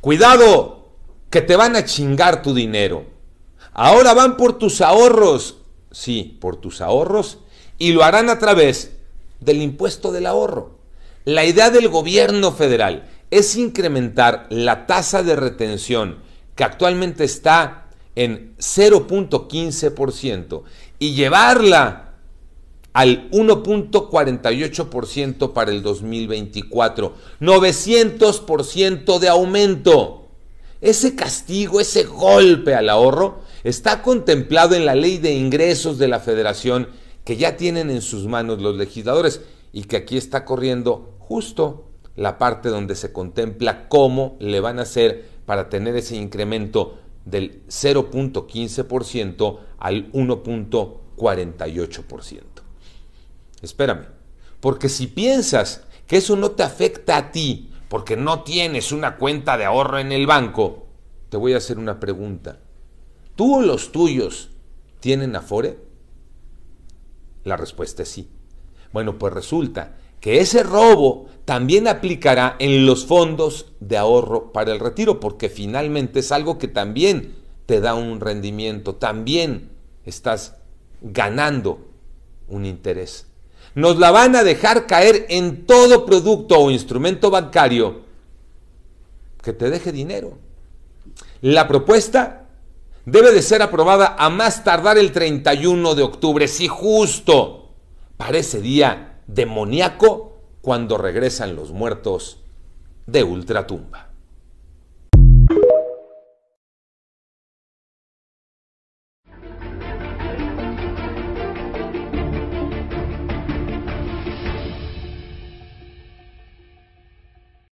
Cuidado, que te van a chingar tu dinero. Ahora van por tus ahorros, sí, por tus ahorros, y lo harán a través del impuesto del ahorro. La idea del gobierno federal es incrementar la tasa de retención, que actualmente está en 0.15%, y llevarla al 1.48% para el 2024. 900% de aumento. Ese castigo, ese golpe al ahorro, está contemplado en la ley de ingresos de la federación que ya tienen en sus manos los legisladores y que aquí está corriendo justo la parte donde se contempla cómo le van a hacer para tener ese incremento del 0.15% al 1.48%. Espérame. Porque si piensas que eso no te afecta a ti, porque no tienes una cuenta de ahorro en el banco, te voy a hacer una pregunta. ¿Tú o los tuyos tienen afore? La respuesta es sí. Bueno, pues resulta que ese robo también aplicará en los fondos de ahorro para el retiro, porque finalmente es algo que también te da un rendimiento, también estás ganando un interés nos la van a dejar caer en todo producto o instrumento bancario que te deje dinero. La propuesta debe de ser aprobada a más tardar el 31 de octubre, si justo para ese día demoníaco cuando regresan los muertos de ultratumba.